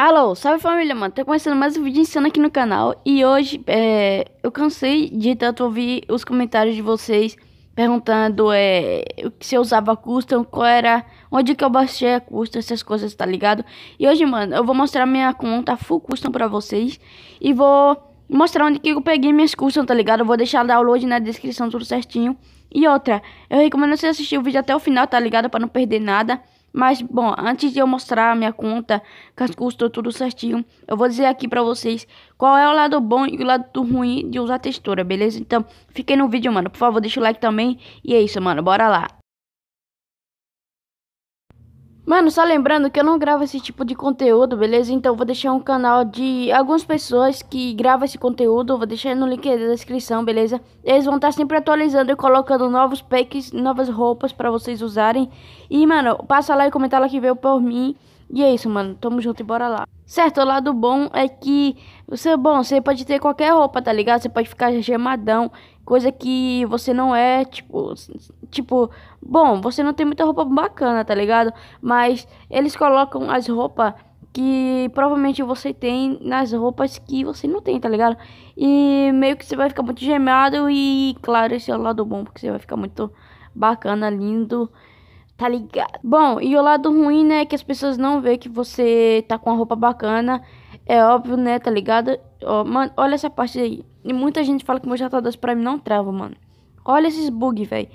Alô, salve família, mano. Tô começando mais um vídeo insano aqui no canal. E hoje, é, eu cansei de tanto ouvir os comentários de vocês perguntando é, se eu usava custom, qual era, onde que eu baixei a custom, essas coisas, tá ligado? E hoje, mano, eu vou mostrar minha conta full custom pra vocês e vou mostrar onde que eu peguei minhas custom, tá ligado? Eu vou deixar download na descrição tudo certinho. E outra, eu recomendo você assistir o vídeo até o final, tá ligado? Pra não perder nada. Mas, bom, antes de eu mostrar a minha conta, que custou tudo certinho, eu vou dizer aqui pra vocês qual é o lado bom e o lado ruim de usar textura, beleza? Então, fiquem no vídeo, mano. Por favor, deixa o like também. E é isso, mano. Bora lá. Mano, só lembrando que eu não gravo esse tipo de conteúdo, beleza? Então vou deixar um canal de algumas pessoas que gravam esse conteúdo, vou deixar no link da descrição, beleza? Eles vão estar tá sempre atualizando e colocando novos packs, novas roupas pra vocês usarem. E, mano, passa lá e comenta lá que veio por mim. E é isso, mano. Tamo junto e bora lá. Certo, o lado bom é que você, bom, você pode ter qualquer roupa, tá ligado? Você pode ficar gemadão Coisa que você não é, tipo, tipo, bom, você não tem muita roupa bacana, tá ligado? Mas eles colocam as roupas que provavelmente você tem nas roupas que você não tem, tá ligado? E meio que você vai ficar muito gemado e, claro, esse é o lado bom, porque você vai ficar muito bacana, lindo, tá ligado? Bom, e o lado ruim, né, é que as pessoas não vê que você tá com a roupa bacana, é óbvio, né, tá ligado? Ó, mano, olha essa parte aí. E muita gente fala que meu J2 Prime não trava, mano. Olha esses bug, velho.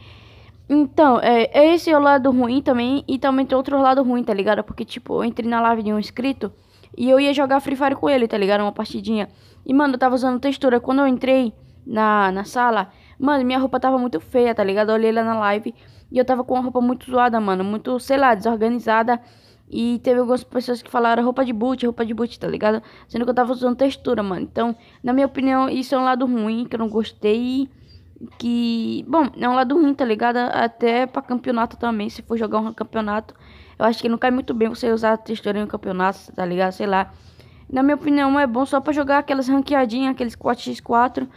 Então, é, esse é o lado ruim também. E também tem outro lado ruim, tá ligado? Porque, tipo, eu entrei na live de um inscrito. E eu ia jogar Free Fire com ele, tá ligado? Uma partidinha. E, mano, eu tava usando textura. Quando eu entrei na, na sala, mano, minha roupa tava muito feia, tá ligado? Eu olhei lá na live. E eu tava com uma roupa muito zoada, mano. Muito, sei lá, desorganizada. E teve algumas pessoas que falaram roupa de boot, roupa de boot, tá ligado? Sendo que eu tava usando textura, mano. Então, na minha opinião, isso é um lado ruim, que eu não gostei. Que, bom, é um lado ruim, tá ligado? Até pra campeonato também, se for jogar um campeonato. Eu acho que não cai muito bem você usar textura em um campeonato, tá ligado? Sei lá. Na minha opinião, é bom só pra jogar aquelas ranqueadinhas, aqueles 4x4,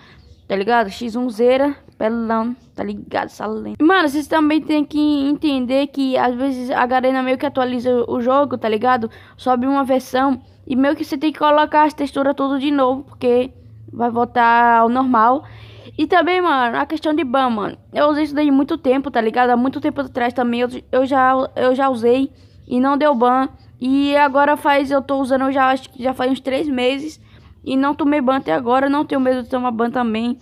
tá ligado? X1 zera pelão, tá ligado? Salento. Mano, vocês também tem que entender que às vezes a Garena meio que atualiza o jogo, tá ligado? Sobe uma versão e meio que você tem que colocar as texturas tudo de novo, porque vai voltar ao normal. E também, mano, a questão de ban, mano. Eu usei isso daí muito tempo, tá ligado? Há muito tempo atrás também eu, eu, já, eu já usei e não deu ban. E agora faz, eu tô usando já, acho que já faz uns três meses. E não tomei ban até agora, não tenho medo de tomar ban também.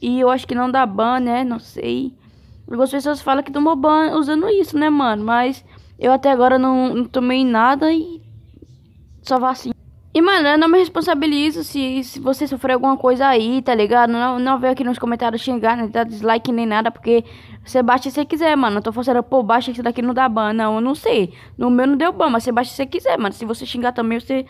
E eu acho que não dá ban, né? Não sei. Algumas pessoas falam que tomou ban usando isso, né, mano? Mas eu até agora não, não tomei nada e só vacina. E, mano, eu não me responsabilizo se, se você sofreu alguma coisa aí, tá ligado? Não, não vem aqui nos comentários xingar, nem dar dislike nem nada, porque você baixa se você quiser, mano. Eu tô forçando, pô, baixa isso daqui não dá ban. Não, eu não sei. No meu não deu ban, mas você baixa se você quiser, mano. Se você xingar também, você...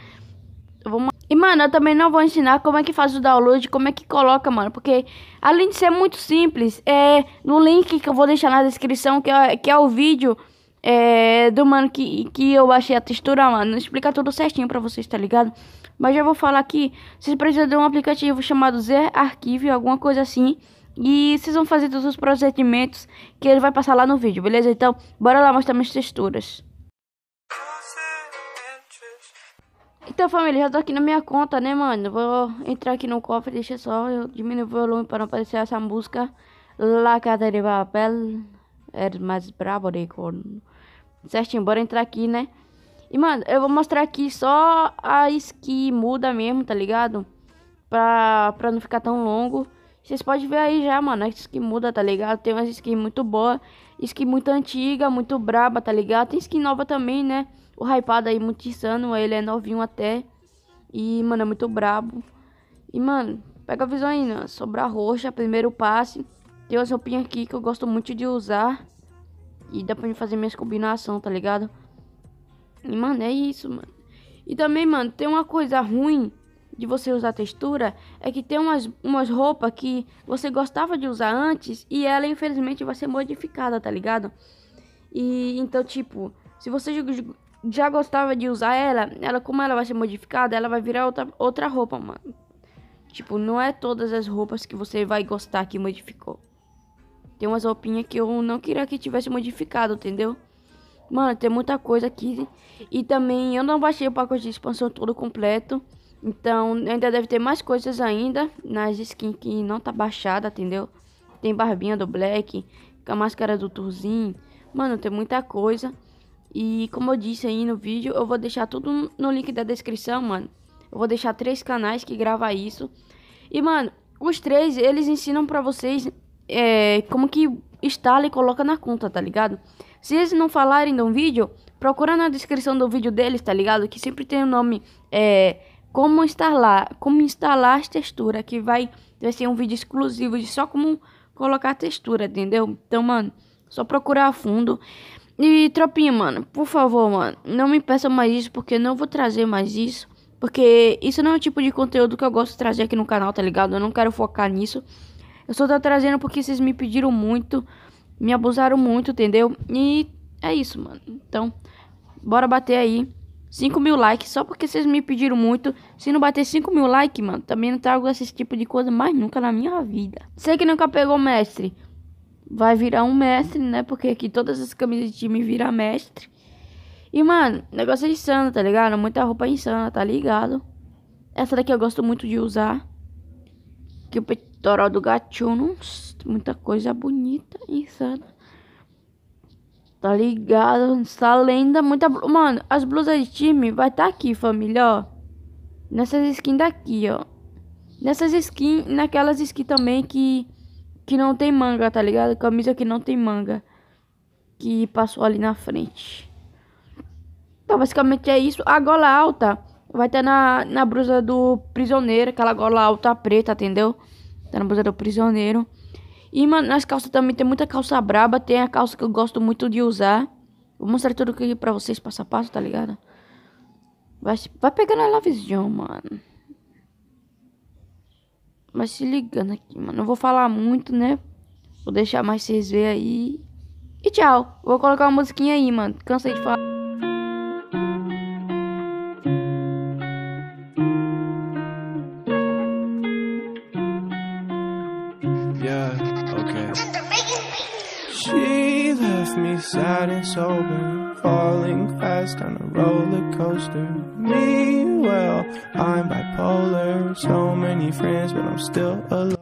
Eu vou... E, mano, eu também não vou ensinar como é que faz o download, como é que coloca, mano. Porque, além de ser muito simples, é no link que eu vou deixar na descrição, que é, que é o vídeo é, do mano que, que eu achei a textura, mano. Explica tudo certinho pra vocês, tá ligado? Mas já vou falar aqui, vocês precisam de um aplicativo chamado Z Arquivo, alguma coisa assim. E vocês vão fazer todos os procedimentos que ele vai passar lá no vídeo, beleza? Então, bora lá mostrar minhas texturas. Então, família, já tô aqui na minha conta, né, mano? Vou entrar aqui no cofre, deixa só eu diminuir o volume para não aparecer essa música. La Casa de Papel é mais brabo de né, corno. Certinho, bora entrar aqui, né? E, mano, eu vou mostrar aqui só a skin muda mesmo, tá ligado? Pra, pra não ficar tão longo. Vocês podem ver aí já, mano, a skin muda, tá ligado? Tem umas skins muito boa, skin muito antiga, muito braba, tá ligado? Tem skin nova também, né? o hypado aí, muito insano. Ele é novinho até. E, mano, é muito brabo. E, mano, pega a visão aí, né? Sobra roxa, primeiro passe. Tem umas roupinhas aqui que eu gosto muito de usar. E dá pra mim fazer minhas combinações, tá ligado? E, mano, é isso, mano. E também, mano, tem uma coisa ruim de você usar textura é que tem umas, umas roupas que você gostava de usar antes e ela infelizmente vai ser modificada, tá ligado? E então, tipo, se você já gostava de usar ela, ela como ela vai ser modificada, ela vai virar outra, outra roupa, mano. Tipo, não é todas as roupas que você vai gostar que modificou. Tem umas roupinhas que eu não queria que tivesse modificado, entendeu? Mano, tem muita coisa aqui. E também eu não baixei o pacote de expansão todo completo. Então ainda deve ter mais coisas ainda nas skins que não tá baixada, entendeu? Tem barbinha do Black, a máscara do turzinho Mano, tem muita coisa. E como eu disse aí no vídeo, eu vou deixar tudo no link da descrição, mano. Eu vou deixar três canais que grava isso. E, mano, os três, eles ensinam pra vocês é, como que instala e coloca na conta, tá ligado? Se eles não falarem de um vídeo, procura na descrição do vídeo deles, tá ligado? Que sempre tem o um nome, é, como instalar, como instalar as texturas, que vai, vai ser um vídeo exclusivo de só como colocar a textura, entendeu? Então, mano, só procurar a fundo. E tropinha, mano, por favor, mano, não me peça mais isso, porque eu não vou trazer mais isso. Porque isso não é o tipo de conteúdo que eu gosto de trazer aqui no canal, tá ligado? Eu não quero focar nisso. Eu só tô trazendo porque vocês me pediram muito, me abusaram muito, entendeu? E é isso, mano. Então, bora bater aí 5 mil likes, só porque vocês me pediram muito. Se não bater 5 mil likes, mano, também não trago esse tipo de coisa mais nunca na minha vida. Sei que nunca pegou mestre, vai virar um mestre, né? Porque aqui todas as camisas de time viram mestre. E, mano, negócio é insano, tá ligado? Muita roupa é insana, tá ligado? Essa daqui eu gosto muito de usar. Que o peitoral do gatuno. Muita coisa bonita, insana. Tá ligado? Essa lenda, muita... Mano, as blusas de time vai tá aqui, família, ó. Nessas skins daqui, ó. Nessas skins, naquelas skins também que que não tem manga, tá ligado? Camisa que não tem manga. Que passou ali na frente. Então, basicamente é isso. A gola alta vai estar tá na, na blusa do prisioneiro. Aquela gola alta preta, entendeu? Tá na blusa do prisioneiro. E, mano, nas calças também tem muita calça braba. Tem a calça que eu gosto muito de usar. Vou mostrar tudo aqui pra vocês passo a passo, tá ligado? Vai, vai pegando a Love mano. Mas se ligando aqui, mano. Não vou falar muito, né? Vou deixar mais vocês verem aí. E tchau. Vou colocar uma musiquinha aí, mano. Cansei de falar. Yeah, okay. She left me sad and sober falling fast on a roller coaster. Me, well, I'm bipolar. So many friends, but I'm still alone.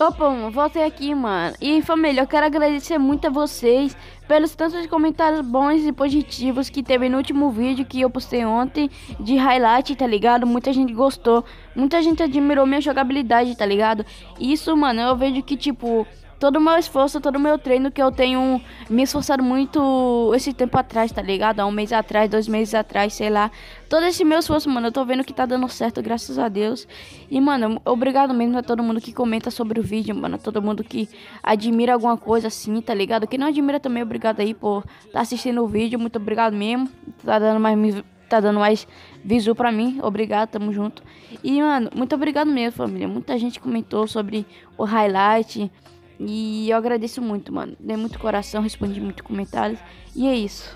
Opa, voltei aqui, mano. E família, eu quero agradecer muito a vocês pelos tantos comentários bons e positivos que teve no último vídeo que eu postei ontem de highlight, tá ligado? Muita gente gostou, muita gente admirou minha jogabilidade, tá ligado? Isso, mano, eu vejo que, tipo, todo o meu esforço, todo o meu treino que eu tenho me esforçado muito esse tempo atrás, tá ligado? Há um mês atrás, dois meses atrás, sei lá. Todo esse meu esforço, mano, eu tô vendo que tá dando certo, graças a Deus. E, mano, obrigado mesmo a todo mundo que comenta sobre o vídeo, mano. A todo mundo que admira alguma coisa assim, tá ligado? Quem não admira também, obrigado aí por tá assistindo o vídeo. Muito obrigado mesmo. Tá dando mais tá dando mais visu pra mim. Obrigado, tamo junto. E, mano, muito obrigado mesmo, família. Muita gente comentou sobre o highlight, e eu agradeço muito, mano. Dei muito coração, respondi muito comentários. E é isso.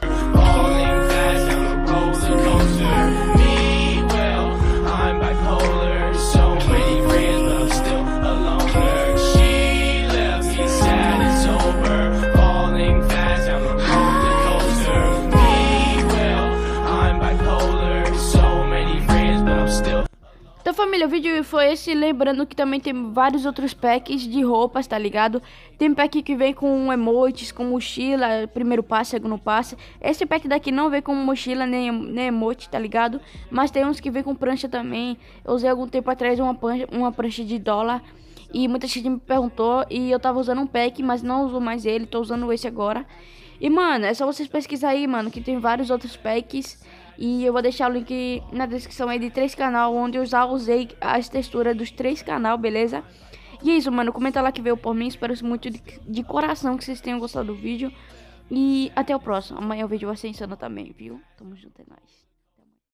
família, o vídeo foi esse, lembrando que também tem vários outros packs de roupas, tá ligado? Tem pack que vem com emotes, com mochila, primeiro passe, segundo passe. Esse pack daqui não vem com mochila nem, nem emote, tá ligado? Mas tem uns que vem com prancha também. Eu usei algum tempo atrás uma prancha, uma prancha de dólar e muita gente me perguntou e eu tava usando um pack, mas não uso mais ele, tô usando esse agora. E, mano, é só vocês pesquisar aí, mano, que tem vários outros packs. E eu vou deixar o link na descrição aí de três canal, onde eu já usei as texturas dos três canal, beleza? E é isso, mano. Comenta lá que veio por mim. Espero muito de, de coração que vocês tenham gostado do vídeo. E até o próximo. Amanhã o vídeo vai ser insano também, viu? Tamo junto, é nóis.